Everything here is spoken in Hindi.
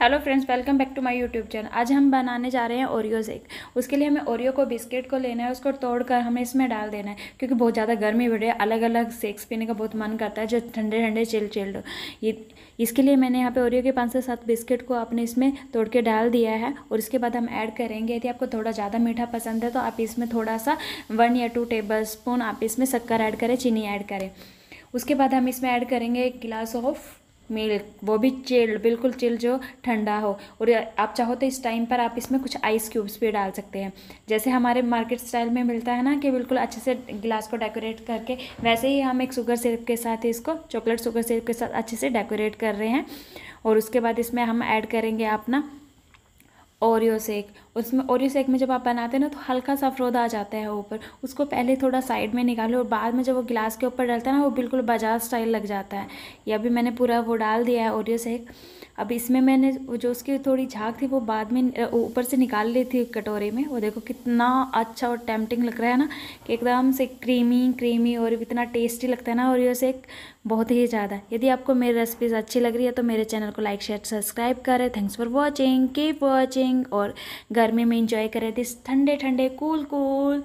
hello friends welcome back to my YouTube channel आज हम बनाने जा रहे हैं ओरियो सेक उसके लिए हमें ओरियो को बिस्किट को लेना है उसको तोड़कर हमें इसमें डाल देना है क्योंकि बहुत ज़्यादा गर्मी बढ़ रही है अलग अलग सेक्स पीने का बहुत मन करता है जो ठंडे ठंडे चिल चिल्ड ये इसके लिए मैंने यहाँ पे ओरियो के पाँच से सात बिस्किट को अपने इसमें तोड़ के डाल दिया है और इसके बाद हम ऐड करेंगे यदि आपको थोड़ा ज़्यादा मीठा पसंद है तो आप इसमें थोड़ा सा वन या टू टेबल स्पून आप इसमें शक्कर ऐड करें चीनी ऐड करें उसके बाद हम इसमें ऐड करेंगे एक गिलास ऑफ मिल्क वो भी चिल्ड बिल्कुल चिल्ड जो ठंडा हो और आप चाहो तो इस टाइम पर आप इसमें कुछ आइस क्यूब्स भी डाल सकते हैं जैसे हमारे मार्केट स्टाइल में मिलता है ना कि बिल्कुल अच्छे से गिलास को डेकोरेट करके वैसे ही हम एक शुगर सिरप के साथ ही इसको चॉकलेट शुगर सिरप के साथ अच्छे से डेकोरेट कर रहे हैं और उसके बाद इसमें हम ऐड करेंगे अपना ओरियो सेक उसमें ओरियो सेक में जब आप बनाते हैं ना तो हल्का सा फ्रोद आ जाता है ऊपर उसको पहले थोड़ा साइड में निकालो और बाद में जब वो गिलास के ऊपर डलता है ना वो बिल्कुल बाजार स्टाइल लग जाता है ये अभी मैंने पूरा वो डाल दिया है ओरियो सेक अब इसमें मैंने जो उसकी थोड़ी झाग थी वो बाद में ऊपर से निकाल ली थी कटोरे में वो देखो कितना अच्छा और टेम्पटिंग लग रहा है ना कि एकदम से क्रीमी क्रीमी और इतना टेस्टी लगता है ना और ये से बहुत ही ज़्यादा यदि आपको मेरी रेसिपीज़ अच्छी लग रही है तो मेरे चैनल को लाइक शेयर सब्सक्राइब करें thanks for watching keep watching और गर्मी में इंजॉय करें दिस ठंडे ठंडे कूल कूल